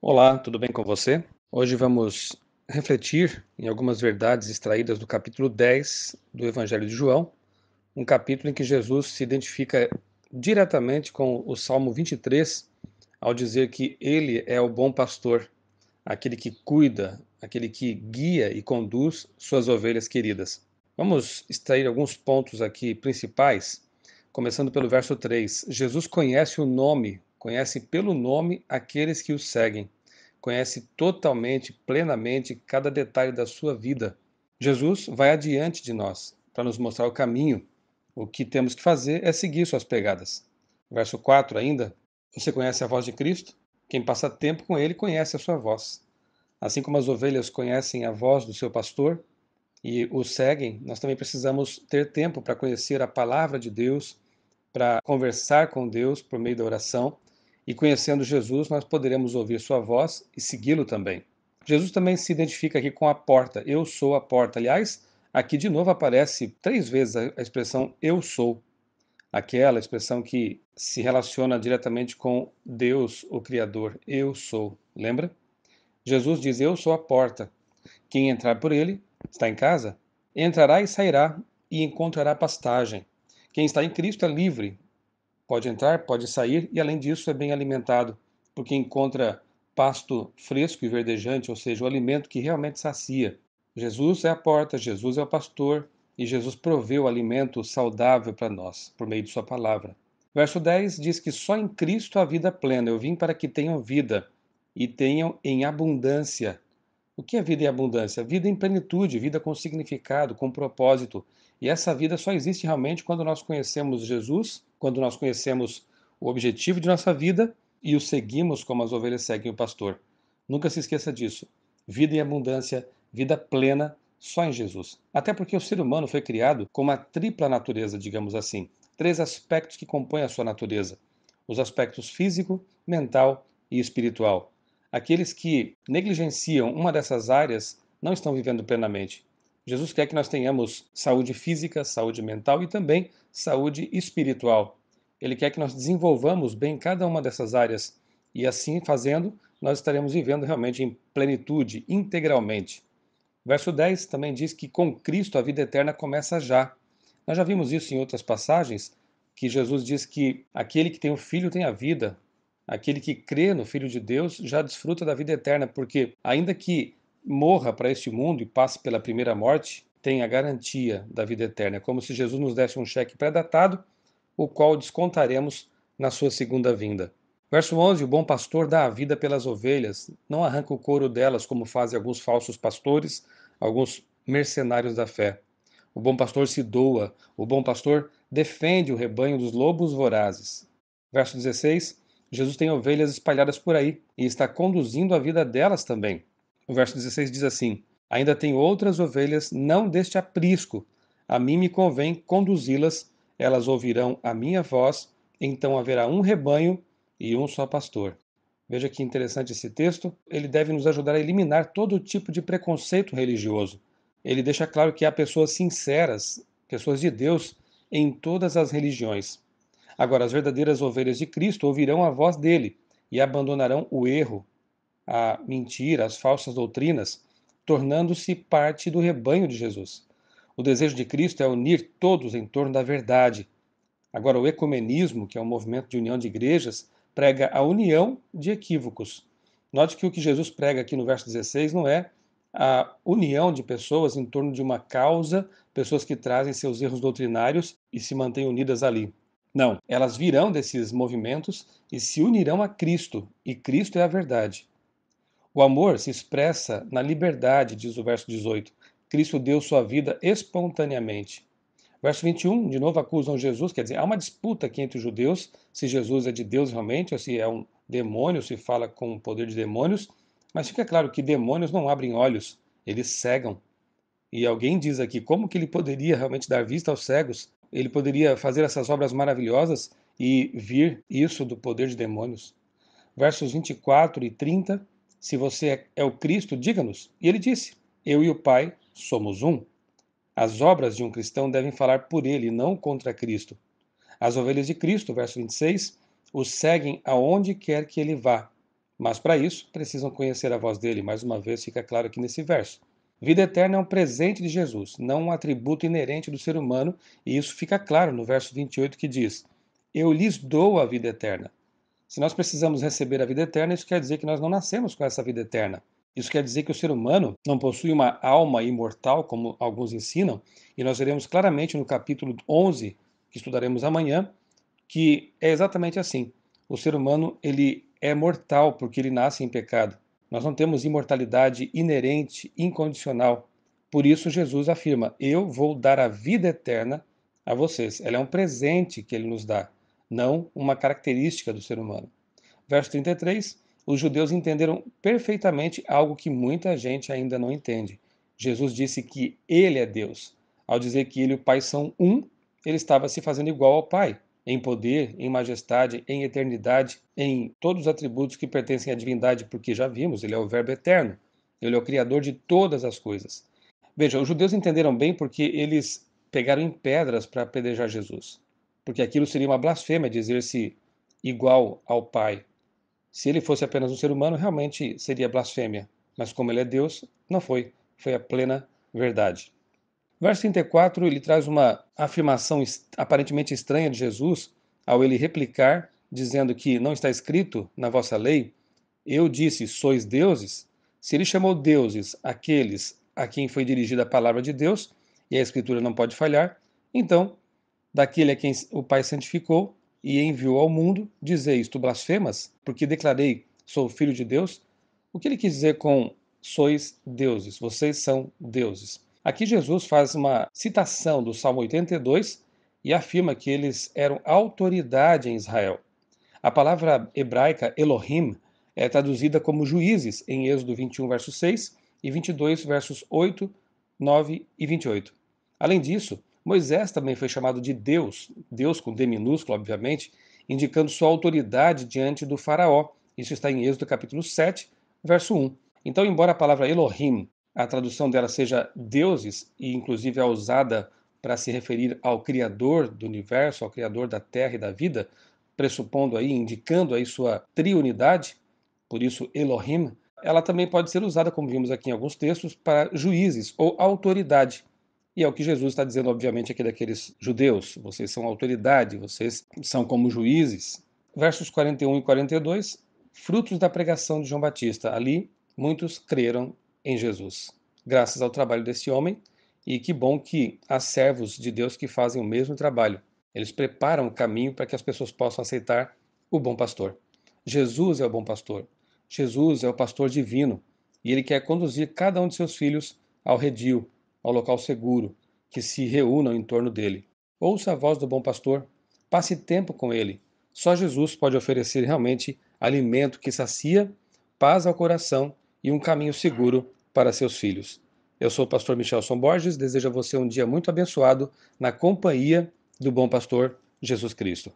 Olá, tudo bem com você? Hoje vamos refletir em algumas verdades extraídas do capítulo 10 do Evangelho de João, um capítulo em que Jesus se identifica diretamente com o Salmo 23 ao dizer que ele é o bom pastor, aquele que cuida, aquele que guia e conduz suas ovelhas queridas. Vamos extrair alguns pontos aqui principais, começando pelo verso 3. Jesus conhece o nome Conhece pelo nome aqueles que o seguem. Conhece totalmente, plenamente cada detalhe da sua vida. Jesus vai adiante de nós para nos mostrar o caminho. O que temos que fazer é seguir suas pegadas. Verso 4 ainda: Você conhece a voz de Cristo? Quem passa tempo com ele conhece a sua voz. Assim como as ovelhas conhecem a voz do seu pastor e o seguem, nós também precisamos ter tempo para conhecer a palavra de Deus, para conversar com Deus por meio da oração, e conhecendo Jesus, nós poderemos ouvir sua voz e segui-lo também. Jesus também se identifica aqui com a porta. Eu sou a porta. Aliás, aqui de novo aparece três vezes a expressão eu sou. Aquela expressão que se relaciona diretamente com Deus, o Criador. Eu sou. Lembra? Jesus diz: Eu sou a porta. Quem entrar por ele, está em casa, entrará e sairá e encontrará pastagem. Quem está em Cristo é livre, Pode entrar, pode sair e, além disso, é bem alimentado, porque encontra pasto fresco e verdejante, ou seja, o alimento que realmente sacia. Jesus é a porta, Jesus é o pastor e Jesus proveu alimento saudável para nós por meio de Sua palavra. Verso 10 diz que só em Cristo há vida plena. Eu vim para que tenham vida e tenham em abundância. O que é vida em abundância? Vida em plenitude, vida com significado, com propósito. E essa vida só existe realmente quando nós conhecemos Jesus quando nós conhecemos o objetivo de nossa vida e o seguimos como as ovelhas seguem o pastor. Nunca se esqueça disso. Vida em abundância, vida plena só em Jesus. Até porque o ser humano foi criado com uma tripla natureza, digamos assim. Três aspectos que compõem a sua natureza: os aspectos físico, mental e espiritual. Aqueles que negligenciam uma dessas áreas não estão vivendo plenamente. Jesus quer que nós tenhamos saúde física, saúde mental e também saúde espiritual. Ele quer que nós desenvolvamos bem cada uma dessas áreas e assim fazendo, nós estaremos vivendo realmente em plenitude, integralmente. Verso 10 também diz que com Cristo a vida eterna começa já. Nós já vimos isso em outras passagens, que Jesus diz que aquele que tem o Filho tem a vida, aquele que crê no Filho de Deus já desfruta da vida eterna, porque ainda que morra para este mundo e passe pela primeira morte, tem a garantia da vida eterna. É como se Jesus nos desse um cheque pré-datado, o qual descontaremos na sua segunda vinda. Verso 11: O bom pastor dá a vida pelas ovelhas, não arranca o couro delas, como fazem alguns falsos pastores, alguns mercenários da fé. O bom pastor se doa, o bom pastor defende o rebanho dos lobos vorazes. Verso 16: Jesus tem ovelhas espalhadas por aí e está conduzindo a vida delas também. O verso 16 diz assim: Ainda tenho outras ovelhas não deste aprisco. A mim me convém conduzi-las, elas ouvirão a minha voz, então haverá um rebanho e um só pastor. Veja que interessante esse texto. Ele deve nos ajudar a eliminar todo tipo de preconceito religioso. Ele deixa claro que há pessoas sinceras, pessoas de Deus, em todas as religiões. Agora, as verdadeiras ovelhas de Cristo ouvirão a voz dele e abandonarão o erro, a mentira, as falsas doutrinas, tornando-se parte do rebanho de Jesus. O desejo de Cristo é unir todos em torno da verdade. Agora, o ecumenismo, que é um movimento de união de igrejas, prega a união de equívocos. Note que o que Jesus prega aqui no verso 16 não é a união de pessoas em torno de uma causa, pessoas que trazem seus erros doutrinários e se mantêm unidas ali. Não, elas virão desses movimentos e se unirão a Cristo, e Cristo é a verdade. O amor se expressa na liberdade, diz o verso 18. Cristo deu sua vida espontaneamente. Verso 21, de novo acusam Jesus, quer dizer, há uma disputa aqui entre os judeus, se Jesus é de Deus realmente, ou se é um demônio, se fala com o poder de demônios, mas fica claro que demônios não abrem olhos, eles cegam. E alguém diz aqui, como que ele poderia realmente dar vista aos cegos? Ele poderia fazer essas obras maravilhosas e vir isso do poder de demônios? Versos 24 e 30, se você é o Cristo, diga-nos. E ele disse: Eu e o Pai somos um. As obras de um cristão devem falar por ele, não contra Cristo. As ovelhas de Cristo, verso 26, o seguem aonde quer que ele vá. Mas para isso, precisam conhecer a voz dele. Mais uma vez, fica claro aqui nesse verso. Vida eterna é um presente de Jesus, não um atributo inerente do ser humano, e isso fica claro no verso 28 que diz: Eu lhes dou a vida eterna, se nós precisamos receber a vida eterna, isso quer dizer que nós não nascemos com essa vida eterna. Isso quer dizer que o ser humano não possui uma alma imortal, como alguns ensinam, e nós veremos claramente no capítulo 11, que estudaremos amanhã, que é exatamente assim. O ser humano ele é mortal porque ele nasce em pecado. Nós não temos imortalidade inerente, incondicional. Por isso Jesus afirma: "Eu vou dar a vida eterna a vocês". Ela é um presente que ele nos dá não uma característica do ser humano. Verso 33: os judeus entenderam perfeitamente algo que muita gente ainda não entende. Jesus disse que ele é Deus. Ao dizer que ele e o Pai são um, ele estava se fazendo igual ao Pai, em poder, em majestade, em eternidade, em todos os atributos que pertencem à divindade, porque já vimos, ele é o Verbo eterno, ele é o Criador de todas as coisas. Veja, os judeus entenderam bem porque eles pegaram em pedras para apedrejar Jesus porque aquilo seria uma blasfêmia dizer-se igual ao Pai. Se ele fosse apenas um ser humano, realmente seria blasfêmia, mas como ele é Deus, não foi, foi a plena verdade. Verso 34, ele traz uma afirmação aparentemente estranha de Jesus ao ele replicar, dizendo que não está escrito na vossa lei, eu disse, sois deuses. Se ele chamou deuses aqueles a quem foi dirigida a palavra de Deus, e a Escritura não pode falhar, então daquele a quem o Pai santificou e enviou ao mundo, dizer Tu blasfemas, porque declarei: Sou filho de Deus? O que ele quis dizer com sois deuses, vocês são deuses? Aqui Jesus faz uma citação do Salmo 82 e afirma que eles eram autoridade em Israel. A palavra hebraica Elohim é traduzida como juízes em Êxodo 21, verso 6 e 22, versos 8, 9 e 28. Além disso, Moisés também foi chamado de Deus, Deus com D minúsculo, obviamente, indicando sua autoridade diante do Faraó. Isso está em Êxodo capítulo 7, verso 1. Então, embora a palavra Elohim, a tradução dela seja deuses, e inclusive é usada para se referir ao Criador do universo, ao Criador da terra e da vida, pressupondo aí, indicando aí sua triunidade, por isso Elohim, ela também pode ser usada, como vimos aqui em alguns textos, para juízes ou autoridade. E é o que Jesus está dizendo, obviamente, aqui daqueles judeus: vocês são autoridade, vocês são como juízes. Versos 41 e 42, frutos da pregação de João Batista. Ali, muitos creram em Jesus, graças ao trabalho desse homem. E que bom que há servos de Deus que fazem o mesmo trabalho. Eles preparam o caminho para que as pessoas possam aceitar o bom pastor. Jesus é o bom pastor. Jesus é o pastor divino e ele quer conduzir cada um de seus filhos ao redil, ao local seguro, que se reúnam em torno dele. Ouça a voz do bom pastor, passe tempo com ele. Só Jesus pode oferecer realmente alimento que sacia, paz ao coração e um caminho seguro para seus filhos. Eu sou o pastor Michelson Borges, desejo a você um dia muito abençoado na companhia do bom pastor Jesus Cristo.